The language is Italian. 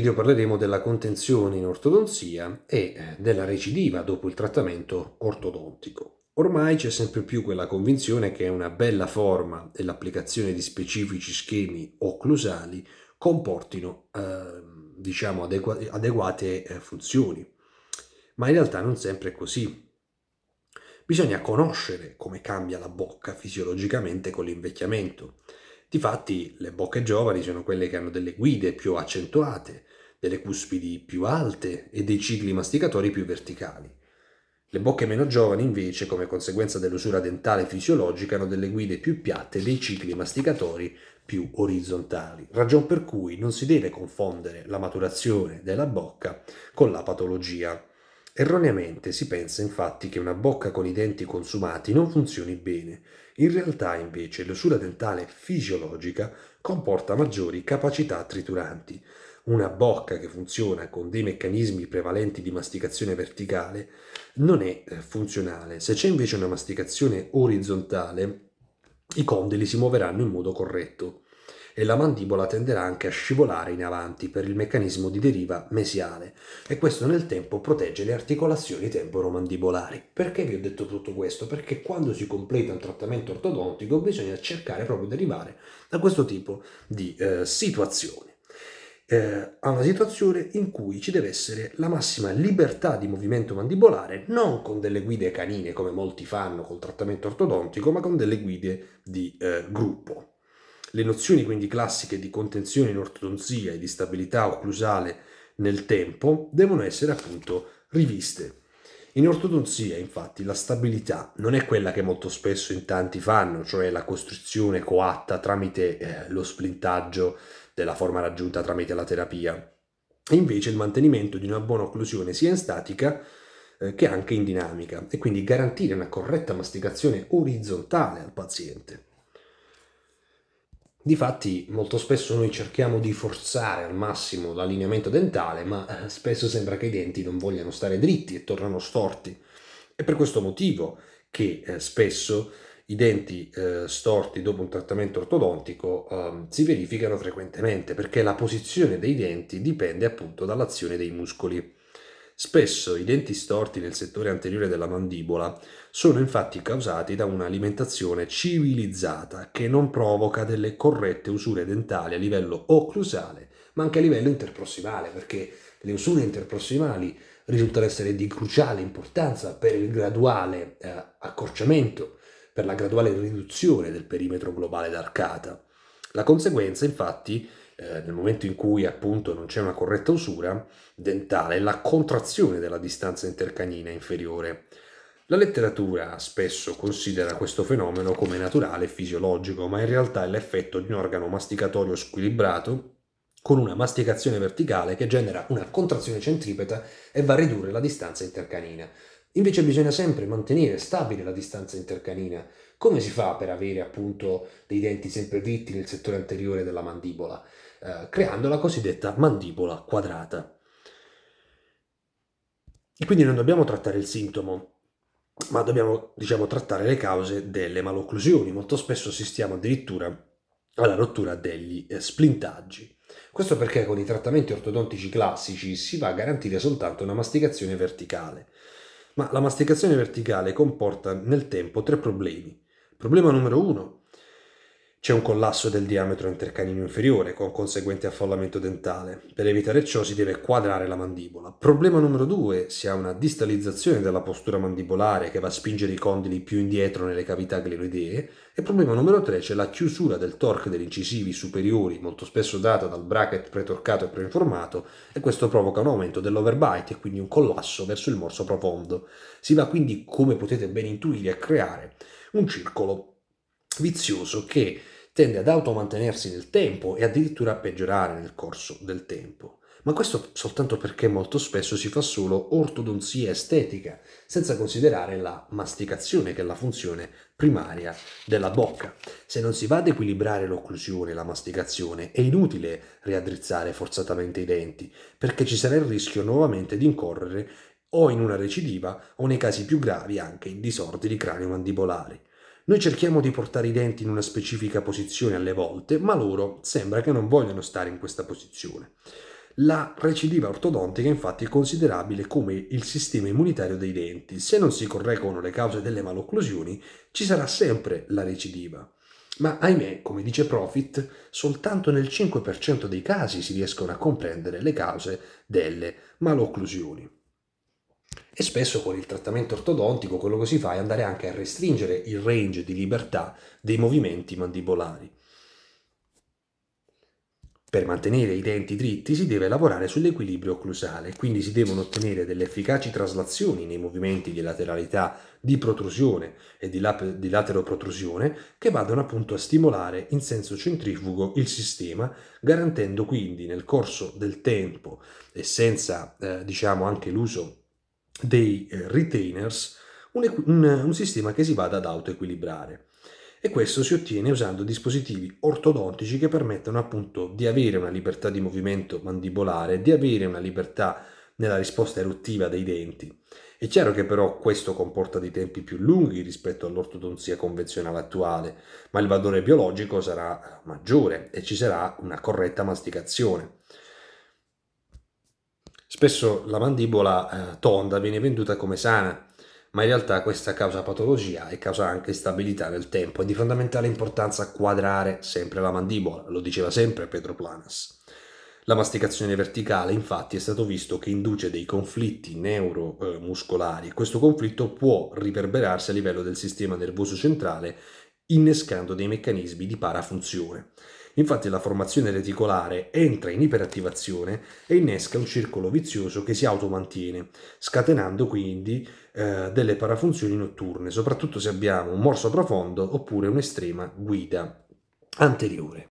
video parleremo della contenzione in ortodonzia e eh, della recidiva dopo il trattamento ortodontico. Ormai c'è sempre più quella convinzione che una bella forma e l'applicazione di specifici schemi occlusali comportino ehm, diciamo, eh, diciamo adegu adeguate funzioni, ma in realtà non sempre è così. Bisogna conoscere come cambia la bocca fisiologicamente con l'invecchiamento Difatti le bocche giovani sono quelle che hanno delle guide più accentuate, delle cuspidi più alte e dei cicli masticatori più verticali. Le bocche meno giovani invece, come conseguenza dell'usura dentale fisiologica, hanno delle guide più piatte e dei cicli masticatori più orizzontali, ragion per cui non si deve confondere la maturazione della bocca con la patologia Erroneamente si pensa infatti che una bocca con i denti consumati non funzioni bene. In realtà invece l'usura dentale fisiologica comporta maggiori capacità trituranti. Una bocca che funziona con dei meccanismi prevalenti di masticazione verticale non è eh, funzionale. Se c'è invece una masticazione orizzontale, i condili si muoveranno in modo corretto e la mandibola tenderà anche a scivolare in avanti per il meccanismo di deriva mesiale e questo nel tempo protegge le articolazioni temporomandibolari. Perché vi ho detto tutto questo? Perché quando si completa un trattamento ortodontico bisogna cercare proprio di arrivare a questo tipo di eh, situazione. Eh, a una situazione in cui ci deve essere la massima libertà di movimento mandibolare, non con delle guide canine come molti fanno col trattamento ortodontico, ma con delle guide di eh, gruppo. Le nozioni quindi classiche di contenzione in ortodonzia e di stabilità occlusale nel tempo devono essere appunto riviste. In ortodonzia, infatti, la stabilità non è quella che molto spesso in tanti fanno, cioè la costrizione coatta tramite eh, lo splintaggio della forma raggiunta tramite la terapia. E invece il mantenimento di una buona occlusione sia in statica eh, che anche in dinamica e quindi garantire una corretta masticazione orizzontale al paziente. Difatti, molto spesso noi cerchiamo di forzare al massimo l'allineamento dentale, ma eh, spesso sembra che i denti non vogliano stare dritti e tornano storti. È per questo motivo che eh, spesso i denti eh, storti dopo un trattamento ortodontico eh, si verificano frequentemente, perché la posizione dei denti dipende appunto dall'azione dei muscoli. Spesso i denti storti nel settore anteriore della mandibola sono infatti causati da un'alimentazione civilizzata che non provoca delle corrette usure dentali a livello occlusale, ma anche a livello interprossimale, perché le usure interprossimali risultano essere di cruciale importanza per il graduale eh, accorciamento, per la graduale riduzione del perimetro globale d'arcata. La conseguenza, infatti, eh, nel momento in cui appunto non c'è una corretta usura dentale, la contrazione della distanza intercanina inferiore. La letteratura spesso considera questo fenomeno come naturale e fisiologico, ma in realtà è l'effetto di un organo masticatorio squilibrato con una masticazione verticale che genera una contrazione centripeta e va a ridurre la distanza intercanina. Invece bisogna sempre mantenere stabile la distanza intercanina. Come si fa per avere appunto dei denti sempre dritti nel settore anteriore della mandibola? eh, creando la cosiddetta mandibola quadrata. E quindi non dobbiamo trattare il sintomo, ma dobbiamo diciamo, trattare le cause delle malocclusioni. Molto spesso assistiamo addirittura alla rottura degli eh, splintaggi. Questo perché con i trattamenti ortodontici classici si va a garantire soltanto una masticazione verticale. Ma la masticazione verticale comporta nel tempo tre problemi. Problema numero uno, c'è un collasso del diametro intercanino inferiore con conseguente affollamento dentale. Per evitare ciò si deve quadrare la mandibola. Problema numero 2. Si ha una distalizzazione della postura mandibolare che va a spingere i condili più indietro nelle cavità glenoidee. E problema numero 3. C'è la chiusura del torque degli incisivi superiori, molto spesso data dal bracket pretorcato e preinformato, e questo provoca un aumento dell'overbite e quindi un collasso verso il morso profondo. Si va quindi, come potete ben intuire, a creare un circolo vizioso che tende ad automantenersi nel tempo e addirittura a peggiorare nel corso del tempo. Ma questo soltanto perché molto spesso si fa solo ortodonzia estetica, senza considerare la masticazione, che è la funzione primaria della bocca. Se non si va ad equilibrare l'occlusione, la masticazione, è inutile riaddrizzare forzatamente i denti, perché ci sarà il rischio nuovamente di incorrere o in una recidiva o nei casi più gravi anche in disordini cranio-mandibolari. Noi cerchiamo di portare i denti in una specifica posizione alle volte, ma loro sembra che non vogliano stare in questa posizione. La recidiva ortodontica infatti è considerabile come il sistema immunitario dei denti. Se non si correggono le cause delle malocclusioni, ci sarà sempre la recidiva. Ma ahimè, come dice Profit, soltanto nel 5% dei casi si riescono a comprendere le cause delle malocclusioni. E spesso con il trattamento ortodontico quello che si fa è andare anche a restringere il range di libertà dei movimenti mandibolari. Per mantenere i denti dritti si deve lavorare sull'equilibrio occlusale, quindi si devono ottenere delle efficaci traslazioni nei movimenti di lateralità, di protrusione e di, di lateroprotrusione che vadano appunto a stimolare in senso centrifugo il sistema, garantendo quindi nel corso del tempo e senza eh, diciamo anche l'uso dei eh, retainers un, un, un sistema che si vada ad autoequilibrare e questo si ottiene usando dispositivi ortodontici che permettono appunto di avere una libertà di movimento mandibolare, di avere una libertà nella risposta eruttiva dei denti. È chiaro che però questo comporta dei tempi più lunghi rispetto all'ortodonzia convenzionale attuale, ma il valore biologico sarà maggiore e ci sarà una corretta masticazione. Spesso la mandibola eh, tonda viene venduta come sana, ma in realtà questa causa patologia e causa anche instabilità nel tempo. È di fondamentale importanza quadrare sempre la mandibola, lo diceva sempre Pedro Planas. La masticazione verticale infatti è stato visto che induce dei conflitti neuromuscolari e questo conflitto può riverberarsi a livello del sistema nervoso centrale innescando dei meccanismi di parafunzione. Infatti la formazione reticolare entra in iperattivazione e innesca un circolo vizioso che si automantiene, scatenando quindi eh, delle parafunzioni notturne, soprattutto se abbiamo un morso profondo oppure un'estrema guida anteriore.